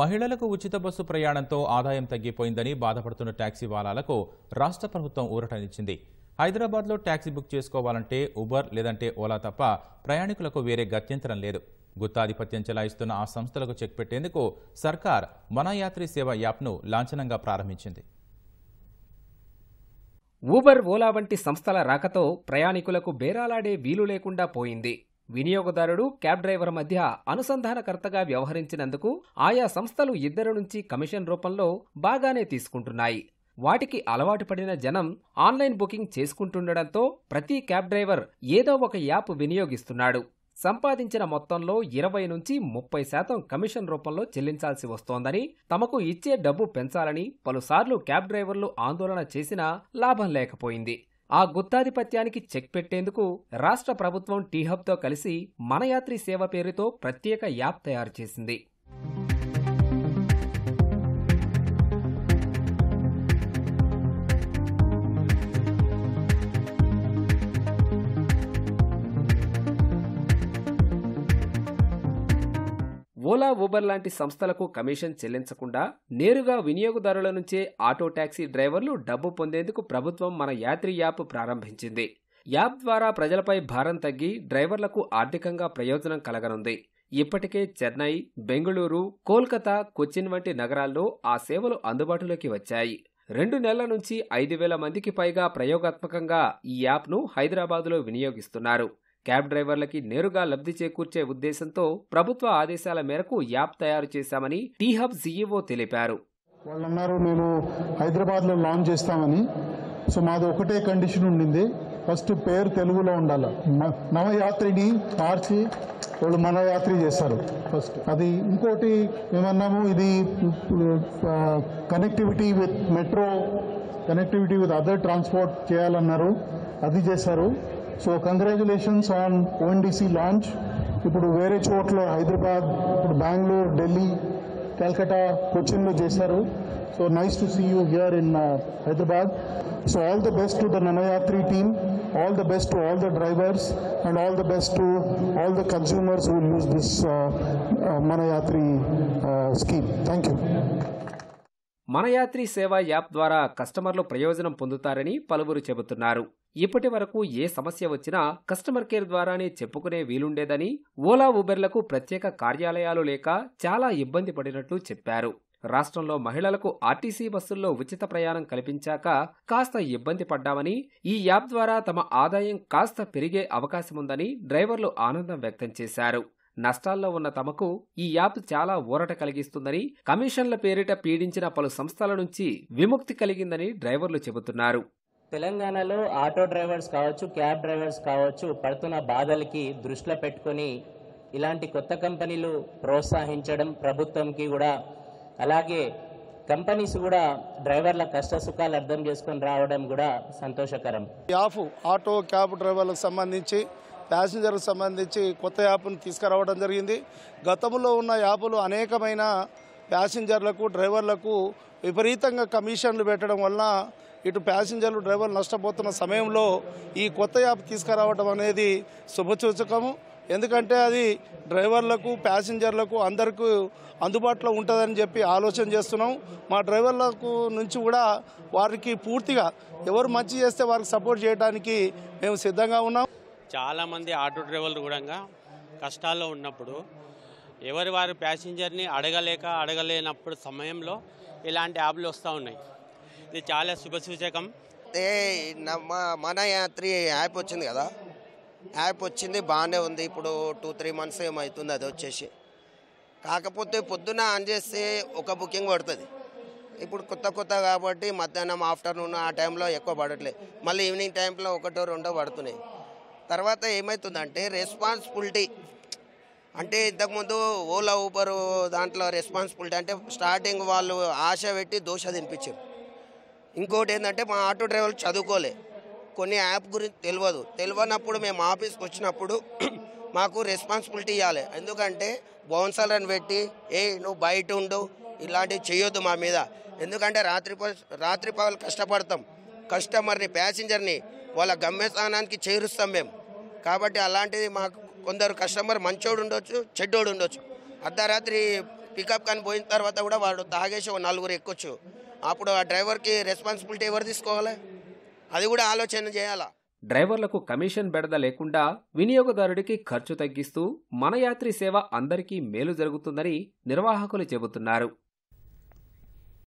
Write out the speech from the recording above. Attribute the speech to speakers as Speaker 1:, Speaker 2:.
Speaker 1: మహిళలకు ఉచిత బస్సు ప్రయాణంతో ఆదాయం తగ్గిపోయిందని బాధపడుతున్న ట్యాక్సీ వాలాలకు రాష్ట్ర ప్రభుత్వం ఊరటనిచ్చింది హైదరాబాద్లో ట్యాక్సీ బుక్ చేసుకోవాలంటే ఉబర్ లేదంటే ఓలా తప్ప ప్రయాణికులకు వేరే గత్యంతరం లేదు గుత్తాధిపత్యం చెలాయిస్తున్న ఆ సంస్థలకు చెక్ పెట్టేందుకు సర్కార్ మన యాత్రి సేవ యాప్ను లాంఛనంగా ప్రారంభించింది ఊబర్ ఓలా వంటి సంస్థల రాకతో ప్రయాణికులకు బేరాలాడే వీలు లేకుండా పోయింది వినియోగదారుడు క్యాబ్ డ్రైవర్ మధ్య అనుసంధానకర్తగా వ్యవహరించినందుకు ఆయా సంస్థలు ఇద్దరు నుంచి కమిషన్ రూపంలో బాగానే తీసుకుంటున్నాయి వాటికి అలవాటు పడిన జనం ఆన్లైన్ బుకింగ్ చేసుకుంటుండడంతో ప్రతి క్యాబ్ డ్రైవర్ ఏదో ఒక యాప్ వినియోగిస్తున్నాడు సంపాదించిన మొత్తంలో ఇరవై నుంచి ముప్పై శాతం కమిషన్ రూపంలో చెల్లించాల్సి వస్తోందని తమకు ఇచ్చే డబ్బు పెంచాలని పలుసార్లు క్యాబ్ డ్రైవర్లు ఆందోళన చేసినా లాభం లేకపోయింది ఆ గుత్తాధిపత్యానికి చెక్ పెట్టేందుకు రాష్ట్ర ప్రభుత్వం టీహబ్తో కలిసి మనయాత్రి సేవ పేరుతో ప్రత్యేక యాప్ తయారు చేసింది ఓలా ఊబర్ లాంటి సంస్థలకు కమిషన్ చెల్లించకుండా నేరుగా వినియోగదారుల నుంచే ఆటో ట్యాక్సీ డ్రైవర్లు డబ్బు పొందేందుకు ప్రభుత్వం మన యాత్రి యాప్ ప్రారంభించింది యాప్ ద్వారా ప్రజలపై భారం తగ్గి డ్రైవర్లకు ఆర్థికంగా ప్రయోజనం కలగనుంది ఇప్పటికే చెన్నై బెంగళూరు కోల్కతా కొచ్చిన్ వంటి నగరాల్లో ఆ సేవలు అందుబాటులోకి వచ్చాయి రెండు నెలల నుంచి ఐదు వేల మందికి పైగా ప్రయోగాత్మకంగా ఈ యాప్ను హైదరాబాదులో వినియోగిస్తున్నారు క్యాబ్ డ్రైవర్లకి నేరుగా లబ్ధి చేకూర్చే ఉద్దేశంతో ప్రభుత్వ ఆదేశాల మేరకు యాప్ తయారు చేశామని టీహబ్ సీఈఓ తెలిపారు
Speaker 2: వాళ్ళన్నారు మేము హైదరాబాద్ హైదరాబాద్లో లాంచ్ చేస్తామని సో మాది ఒకటే కండిషన్ ఉండింది ఫస్ట్ పేరు తెలుగులో ఉండాలి నవయాత్రిని మార్చి వాళ్ళు మనయాత్రి చేస్తారు ఫస్ట్ అది ఇంకోటి ఏమన్నాము ఇది connectivity with metro connectivity with other transport చేయాలన్నారు అది చేశారు so congratulations on ONDC launch ఇప్పుడు వేరే చోట్ల హైదరాబాద్ ఇప్పుడు బెంగళూరు ఢిల్లీ కల్కటా కొచ్చిన్లో చేశారు so nice to see you here in Hyderabad so all the best to the Namma Yatri team all the best to all the drivers and all the best to all the consumers will use this Manayatri scheme thank you
Speaker 1: Manayatri సేవా app ద్వారా కస్టమర్లు ప్రయోజనం పొందుతారని పలువురు చెబుతున్నారు ఇప్పటి వరకు ఏ సమస్య వచ్చినా కస్టమర్ కేర్ ద్వారానే చెప్పుకునే వీలుండేదని ఓలా ఉబెర్లకు ప్రత్యేక కార్యాలయాలు లేక చాలా ఇబ్బంది పడినట్లు చెప్పారు రాష్ట్రంలో మహిళలకు ఆర్టీసీ బస్సుల్లో ఉచిత ప్రయాణం కల్పించాక కాస్త ఇబ్బంది పడ్డామని ఈ యాప్ ద్వారా తమ ఆదాయం కాస్త పెరిగే అవకాశముందని డ్రైవర్లు ఆనందం వ్యక్తం చేశారు నష్టాల్లో ఉన్న తమకు ఈ యాప్ చాలా ఊరట కలిగిస్తుందని కమిషన్ల పేరిట పీడించిన పలు సంస్థల నుంచి విముక్తి కలిగిందని డ్రైవర్లు చెబుతున్నారు తెలంగాణలో ఆటో డ్రైవర్స్ కావచ్చు క్యాబ్ డ్రైవర్స్ కావచ్చు పడుతున్న బాధలకి దృష్టిలో పెట్టుకొని ఇలాంటి కొత్త కంపెనీలు ప్రోత్సహించడం ప్రభుత్వంకి కూడా అలాగే కంపెనీస్ కూడా డ్రైవర్ల కష్ట సుఖాలు అర్థం చేసుకొని రావడం కూడా సంతోషకరం
Speaker 3: యాప్ ఆటో క్యాబ్ డ్రైవర్లకు సంబంధించి ప్యాసింజర్లకు సంబంధించి కొత్త యాప్ను తీసుకురావడం జరిగింది గతంలో ఉన్న యాప్లు అనేకమైన ప్యాసింజర్లకు డ్రైవర్లకు విపరీతంగా కమిషన్లు పెట్టడం వల్ల ఇటు ప్యాసింజర్లు డ్రైవర్లు నష్టపోతున్న సమయంలో ఈ కొత్త యాప్ తీసుకురావడం అనేది శుభసూచకము ఎందుకంటే అది డ్రైవర్లకు ప్యాసింజర్లకు అందరికీ అందుబాటులో ఉంటుందని చెప్పి ఆలోచన చేస్తున్నాం మా డ్రైవర్లకు నుంచి కూడా వారికి పూర్తిగా ఎవరు మంచి చేస్తే వారికి సపోర్ట్ చేయడానికి మేము సిద్ధంగా ఉన్నాం
Speaker 4: చాలామంది ఆటో డ్రైవర్లు కూడా కష్టాల్లో ఉన్నప్పుడు ఎవరి వారి ప్యాసింజర్ని అడగలేక అడగలేనప్పుడు సమయంలో ఇలాంటి యాప్లు వస్తూ ఉన్నాయి ఇది చాలా శుభసూచకం అయితే మన యాత్రి యాప్ వచ్చింది కదా యాప్ వచ్చింది బాగానే ఉంది ఇప్పుడు టూ త్రీ మంత్స్ ఏమవుతుంది అది వచ్చేసి కాకపోతే పొద్దున ఆన్ చేస్తే ఒక బుకింగ్ పడుతుంది ఇప్పుడు కొత్త కొత్త కాబట్టి మధ్యాహ్నం ఆఫ్టర్నూన్ ఆ టైంలో ఎక్కువ పడట్లేదు మళ్ళీ ఈవినింగ్ టైంలో ఒకటో రెండో పడుతున్నాయి తర్వాత ఏమవుతుందంటే రెస్పాన్సిబిలిటీ అంటే ఇంతకుముందు ఓలా ఊబర్ దాంట్లో రెస్పాన్సిబిలిటీ అంటే స్టార్టింగ్ వాళ్ళు ఆశ పెట్టి దోశ తినిపించారు ఇంకోటి ఏంటంటే మా ఆటో డ్రైవర్లు చదువుకోలే కొన్ని యాప్ గురించి తెలియదు తెలియనప్పుడు మేము ఆఫీస్కి వచ్చినప్పుడు మాకు రెస్పాన్సిబిలిటీ ఇవ్వాలి ఎందుకంటే బౌన్సర్లను పెట్టి ఏ నువ్వు బయట ఉండు ఇలాంటివి చేయొద్దు మా మీద ఎందుకంటే రాత్రి రాత్రి పగలు కష్టపడతాం కస్టమర్ని ప్యాసింజర్ని వాళ్ళ గమ్యస్థానానికి చేరుస్తాం మేము కాబట్టి అలాంటిది మాకు కొందరు కస్టమర్ మంచోడు ఉండొచ్చు చెడ్డోడు ఉండొచ్చు అర్ధరాత్రి పికప్ కానీ పోయిన తర్వాత కూడా వాడు తాగేసి ఒక నలుగురు ఎక్కొచ్చు అప్పుడు ఆ డ్రైవర్కి రెస్పాన్సిబిలిటీ ఎవరు తీసుకోవాలి అది కూడా ఆలోచన చేయాలా
Speaker 1: డ్రైవర్లకు కమిషన్ బెడద లేకుండా వినియోగదారుడికి ఖర్చు తగ్గిస్తూ మన యాత్రి సేవ అందరికీ మేలు జరుగుతుందని నిర్వాహకులు చెబుతున్నారు